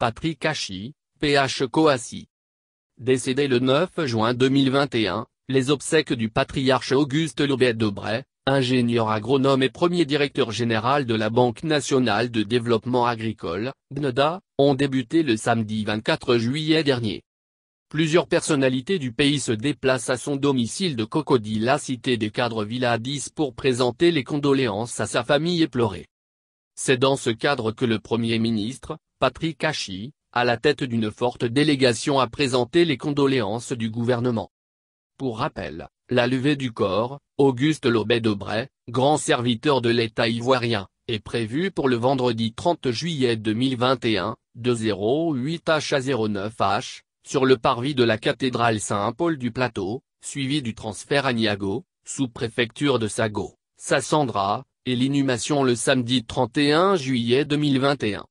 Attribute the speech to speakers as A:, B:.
A: Patrick Hachi,
B: PH Coassi. Décédé le 9 juin 2021, les obsèques du patriarche Auguste Lobet de ingénieur agronome et premier directeur général de la Banque nationale de développement agricole, BNDA, ont débuté le samedi 24 juillet dernier. Plusieurs personnalités du pays se déplacent à son domicile de Cocody la cité des cadres Villa 10 pour présenter les condoléances à sa famille éplorée. C'est dans ce cadre que le Premier ministre, Patrick Hachi, à la tête d'une forte délégation a présenté les condoléances du gouvernement. Pour rappel, la levée du corps, Auguste Lobet Debray, grand serviteur de l'État ivoirien, est prévue pour le vendredi 30 juillet 2021, de 08h à 09h, sur le parvis de la cathédrale Saint-Paul du Plateau, suivi du transfert à Niago, sous-préfecture de Sago, Sassandra, et l'inhumation le samedi 31 juillet 2021.